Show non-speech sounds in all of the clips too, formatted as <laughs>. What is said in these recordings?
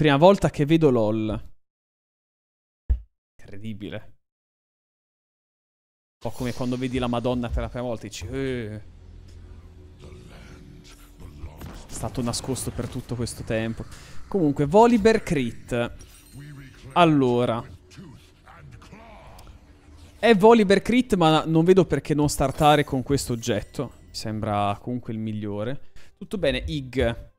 Prima volta che vedo LOL. Incredibile. Un po' come quando vedi la Madonna per la prima volta e dici... Eh. È stato nascosto per tutto questo tempo. Comunque, Voliber Crit. Allora. È Voliber Crit, ma non vedo perché non startare con questo oggetto. Mi sembra comunque il migliore. Tutto bene, Ig.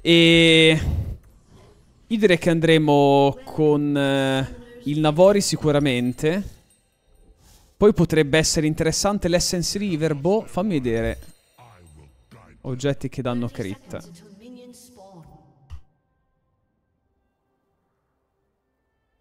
E... Io direi che andremo con eh, il Navori sicuramente. Poi potrebbe essere interessante l'Essence River, boh, fammi vedere. Oggetti che danno crit.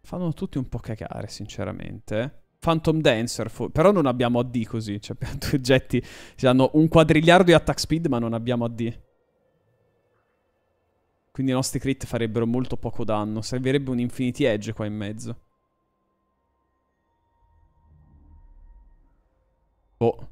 Fanno tutti un po' cagare, sinceramente. Eh. Phantom Dancer, però non abbiamo AD così, cioè abbiamo <laughs> due oggetti che hanno un quadrigliardo di attack speed ma non abbiamo AD. Quindi i nostri crit farebbero molto poco danno. Servirebbe un Infinity Edge qua in mezzo. Boh.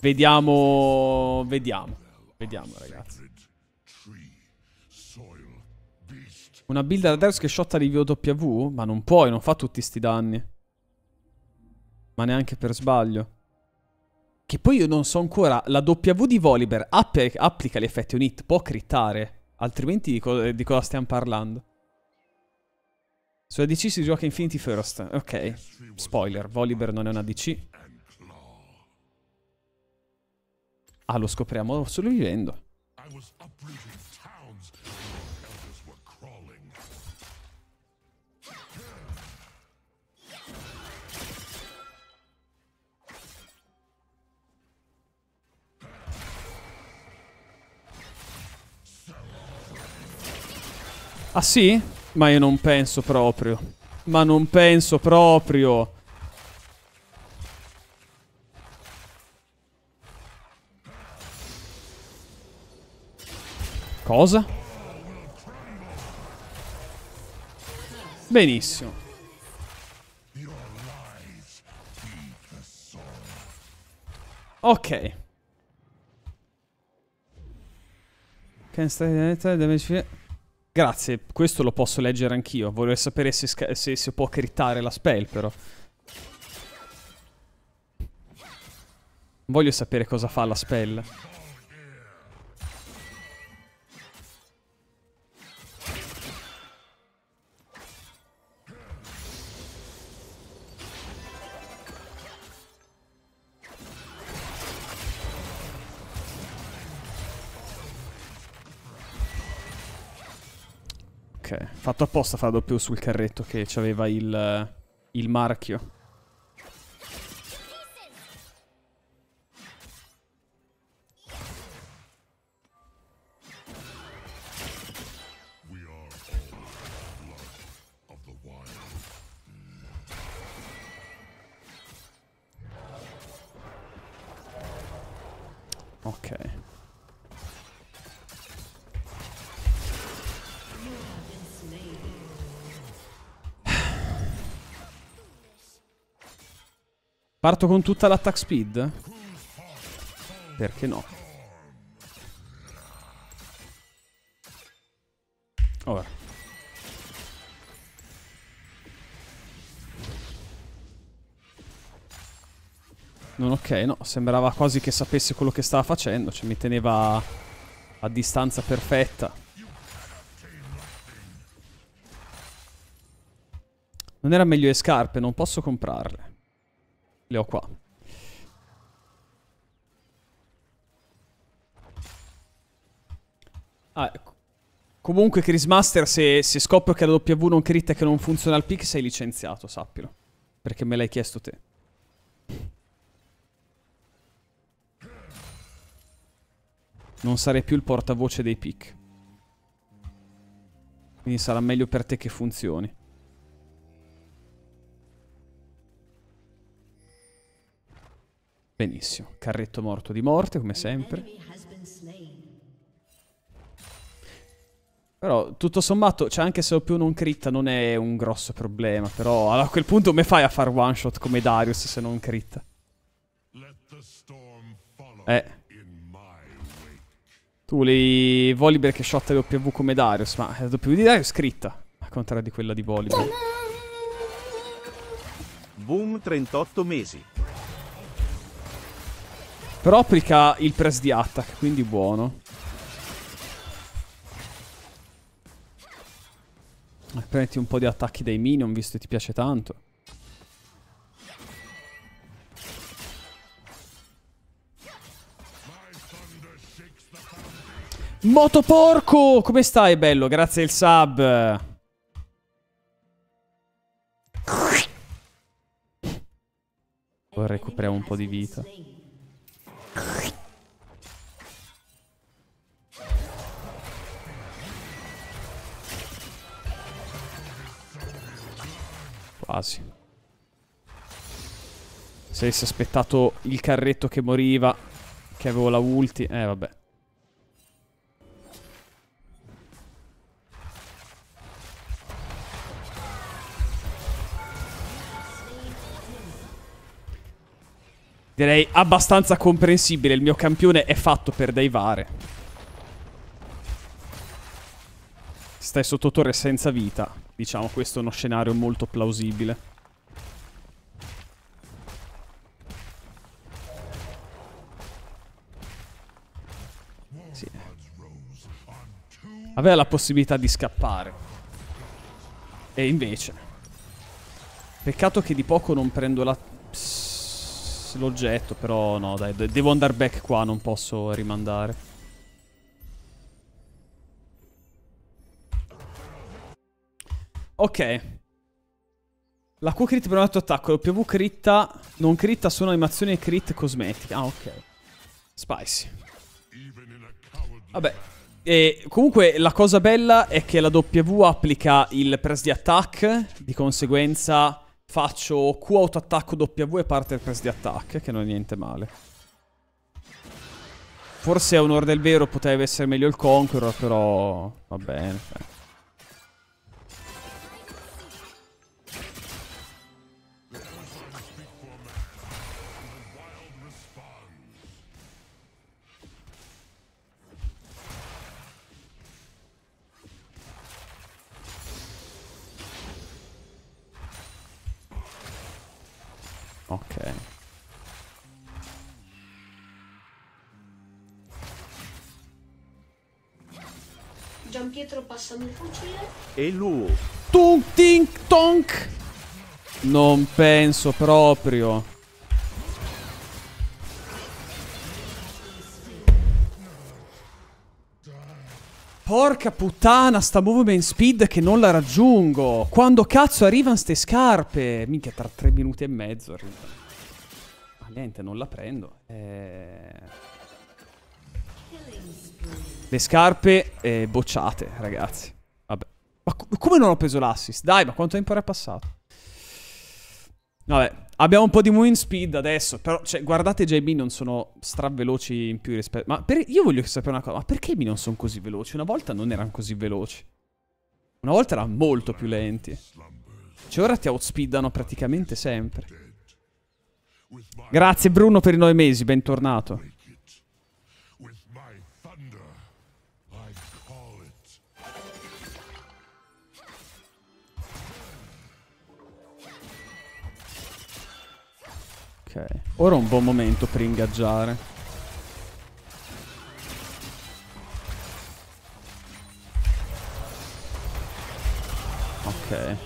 Vediamo... Vediamo. Vediamo, ragazzi. Una build da Deus che shotta review W? Ma non puoi, non fa tutti sti danni. Ma neanche per sbaglio. Che poi io non so ancora, la W di Volibear app applica gli effetti unit, può crittare, altrimenti di, co di cosa stiamo parlando? Sulla DC si gioca Infinity First, ok, spoiler, Volibear non è una DC. Ah, lo scopriamo solo vivendo. Ah sì? Ma io non penso proprio. Ma non penso proprio. Cosa? Benissimo. Ok. Can stay damage Grazie, questo lo posso leggere anch'io. Volevo sapere se, se, se può crittare la spell, però. Voglio sapere cosa fa la spell. Ok, fatto apposta fa doppio sul carretto che aveva il, il marchio. Parto con tutta l'attack speed? Perché no? Ora. Non ok, no, sembrava quasi che sapesse quello che stava facendo, cioè mi teneva a distanza perfetta. Non era meglio le scarpe, non posso comprarle. Le ho qua. Ah, ecco. Comunque Chris Master, se, se scopro che la W non critta e che non funziona il pick, sei licenziato, sappilo. Perché me l'hai chiesto te. Non sarei più il portavoce dei pick. Quindi sarà meglio per te che funzioni. Benissimo, carretto morto di morte, come sempre. Però, tutto sommato, cioè anche se ho più non critta non è un grosso problema, però a quel punto come fai a far one shot come Darius se non critta? Eh. Tu li Volibear che shotta W come Darius, ma la W di Darius scritta, al contrario di quella di Volibear. Boom 38 mesi. Però applica il press di attack, quindi buono. Eh, prendi un po' di attacchi dai minion, visto che ti piace tanto. Motoporco! Come stai, bello? Grazie al sub. Recuperiamo un po' di vita. Quasi. Se avessi aspettato il carretto che moriva, che avevo la ulti... Eh, vabbè. Direi abbastanza comprensibile, il mio campione è fatto per daivare. Stai sotto torre senza vita, Diciamo, questo è uno scenario molto plausibile. Sì. Aveva la possibilità di scappare. E invece. Peccato che di poco non prendo l'oggetto, però no, dai, devo andare back qua, non posso rimandare. Ok. La Q crit per un altro attacco, W critta, non critta, sono animazioni crit cosmetica. Ah, ok. Spicy. Vabbè. E comunque la cosa bella è che la W applica il press di attack, di conseguenza faccio Q autoattacco W e parte il press di attack, che non è niente male. Forse a onore del vero potrebbe essere meglio il Conqueror, però va bene. passando il fucile. E lui. Tunk, tink, tonk. Non penso proprio. Porca puttana, sta movement speed che non la raggiungo. Quando cazzo arrivano ste scarpe? Minchia, tra tre minuti e mezzo arriva. Ma niente, non la prendo. Eh... Le scarpe eh, bocciate, ragazzi. Vabbè. Ma co come non ho preso l'assist? Dai, ma quanto tempo era passato? Vabbè, abbiamo un po' di moving speed adesso, però cioè, guardate JB non sono straveloci in più rispetto... Ma per... io voglio sapere una cosa, ma perché i non sono così veloci? Una volta non erano così veloci. Una volta erano molto più lenti. Cioè ora ti outspeedano praticamente sempre. Grazie Bruno per i nove mesi, bentornato. Ok. Ora è un buon momento per ingaggiare. Ok.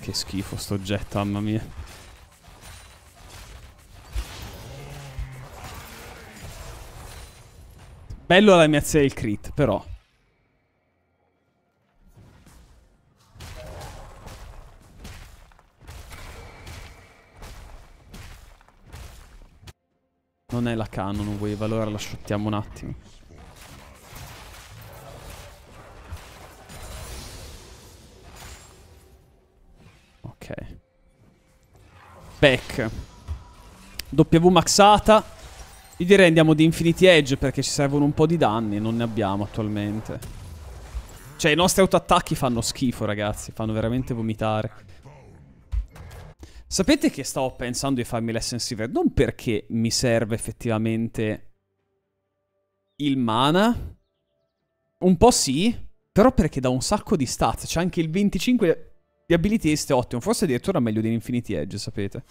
Che schifo sto oggetto, mamma mia. Bello la mia zia del crit, però. Non è la cannon wave, allora la shottiamo un attimo. Ok. Back. W maxata. Io direi andiamo di Infinity Edge perché ci servono un po' di danni e non ne abbiamo attualmente. Cioè i nostri autoattacchi fanno schifo ragazzi, fanno veramente vomitare. Sapete che stavo pensando di farmi l'Essence non perché mi serve effettivamente il mana, un po' sì, però perché dà un sacco di stats, c'è anche il 25 di ability est ottimo, forse addirittura meglio di Infinity Edge, sapete.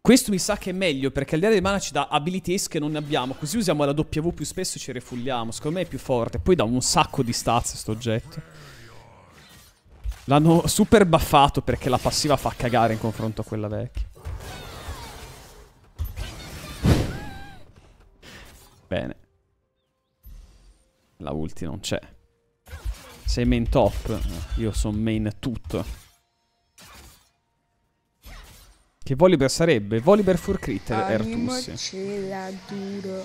Questo mi sa che è meglio perché al di là del mana ci dà ability ace che non ne abbiamo, così usiamo la W più spesso e ci refulliamo, secondo me è più forte, poi dà un sacco di stats questo oggetto. L'hanno super buffato perché la passiva fa cagare in confronto a quella vecchia. Bene. La ulti non c'è. Sei main top. Io sono main tutto. Che Volibear sarebbe? Volibear for critter, Ertus. duro.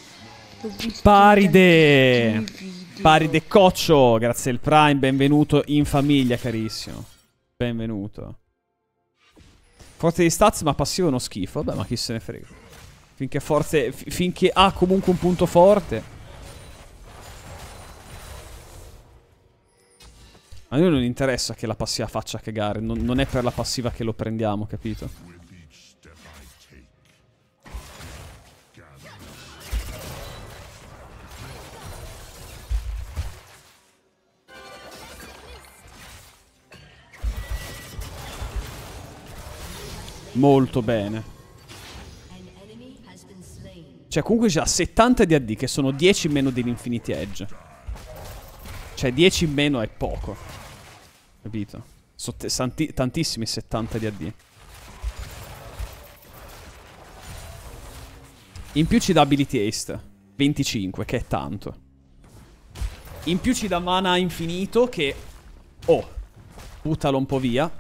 Paride! Paride Coccio, grazie al Prime, benvenuto in famiglia, carissimo. Benvenuto. Forte di stats, ma passivo è uno schifo. Vabbè, ma chi se ne frega. Finché, forte, finché ha comunque un punto forte. A noi non interessa che la passiva faccia cagare, non, non, è per la passiva che lo prendiamo, capito? Molto bene. Cioè, comunque già 70 di AD, che sono 10 in meno dell'Infinity Edge. Cioè, 10 in meno è poco. Capito? Sono tantissimi 70 di AD. In più ci dà Ability Haste. 25, che è tanto. In più ci dà mana infinito, che... Oh, buttalo un po' via.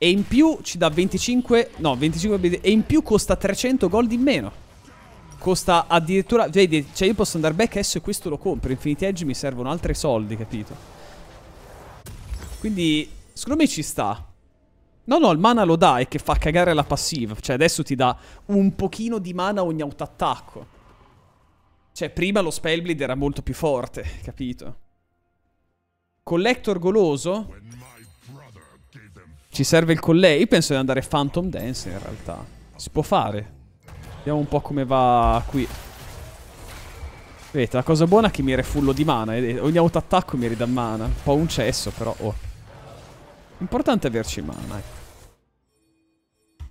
E in più ci dà 25... No, 25... E in più costa 300 gold in meno. Costa addirittura... Vedi, cioè io posso andare back S e questo lo compro. Infinity Edge mi servono altri soldi, capito? Quindi, secondo me ci sta. No, no, il mana lo dà e che fa cagare la passiva. Cioè, adesso ti dà un pochino di mana ogni autoattacco. Cioè, prima lo Spellblade era molto più forte, capito? Collector goloso? Ci serve il collei? Io penso di andare Phantom Dance in realtà. Si può fare. Vediamo un po' come va qui. Vedete, la cosa buona è che mi refullo di mana. Eh. Ogni autoattacco mi ridà mana. Un po' un cesso, però. Oh. Importante averci mana. Eh.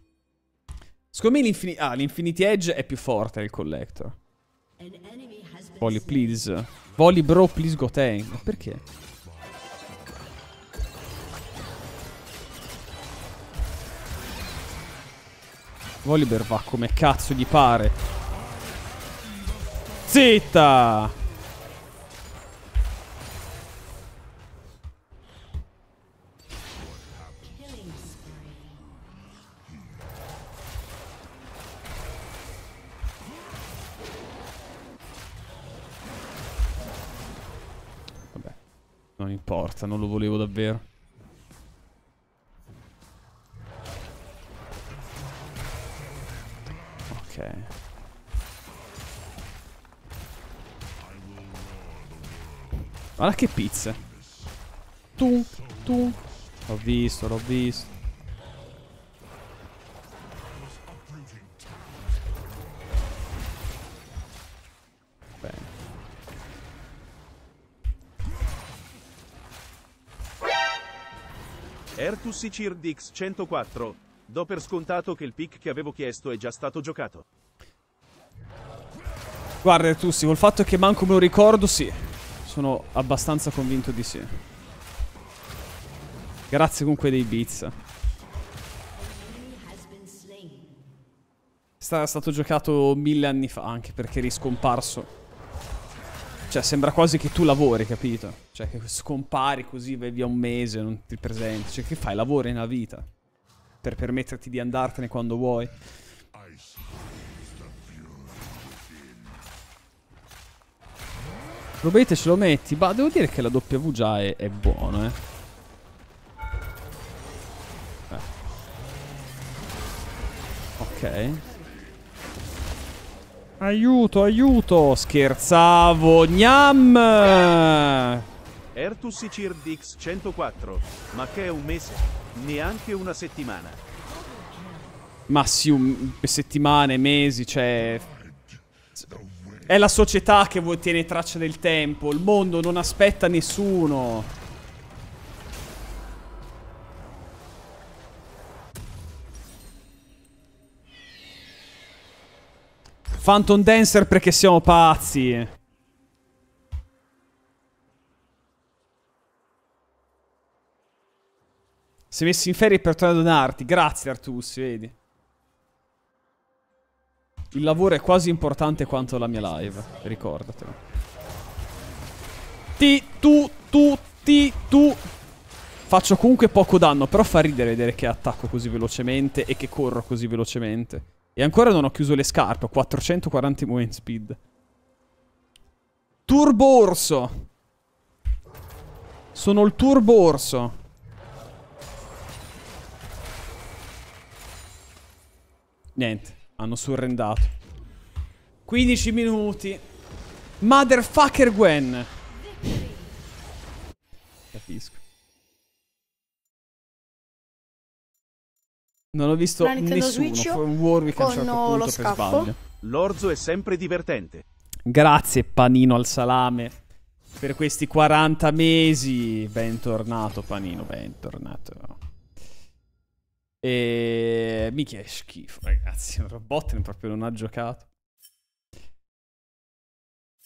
Secondo me l'infinity... Ah, l'infinity edge è più forte del collector. Volley, please. Volley, bro, please go tank. Ma perché? Volibear va come cazzo gli pare. Zitta! Vabbè, non importa, non lo volevo davvero. Guarda che pizza. Tu, tu. L'ho visto, l'ho visto. Bene. Ertus Sicir Dix 104. Do per scontato che il pick che avevo chiesto è già stato giocato. Guarda Ertusi, col fatto che manco me lo ricordo, sì sono abbastanza convinto di sì. Grazie comunque dei beats. Sta stato giocato mille anni fa, anche perché eri scomparso. Cioè, sembra quasi che tu lavori, capito? Cioè, che scompari così, vai via un mese, non ti presenti. Cioè, che fai? Lavori nella vita. Per permetterti di andartene quando vuoi. Probabilmente ce lo metti. Ma devo dire che la W già è, è buono, eh. eh. Ok. Aiuto, aiuto. Scherzavo. Gnam. Ertus Dix 104. Ma che è un mese? Neanche una settimana. Ma settimane, mesi, cioè... È la società che tiene traccia del tempo. Il mondo non aspetta nessuno. Phantom Dancer perché siamo pazzi. Sei messo in ferie per tornare a donarti. Grazie Artus, vedi. Il lavoro è quasi importante quanto la mia live, ricordatelo. Ti, tu, tu, ti, tu. Faccio comunque poco danno, però fa ridere vedere che attacco così velocemente e che corro così velocemente. E ancora non ho chiuso le scarpe, ho 440 movement speed. Turbo orso. Sono il turbo orso. Niente. Hanno surrendato. 15 minuti. Motherfucker Gwen. Capisco. Non ho visto nessuno. Fu un Warwick a un certo punto per sbaglio. L'orzo è sempre divertente. Grazie Panino al salame per questi 40 mesi. Bentornato Panino, bentornato. E mica è schifo, ragazzi. Robotnik proprio non ha giocato.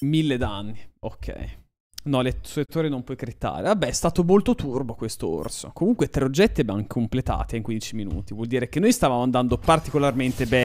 Mille danni, ok. No, le sue torri non puoi crittare. Vabbè, è stato molto turbo questo orso. Comunque tre oggetti abbiamo completati in 15 minuti. Vuol dire che noi stavamo andando particolarmente bene.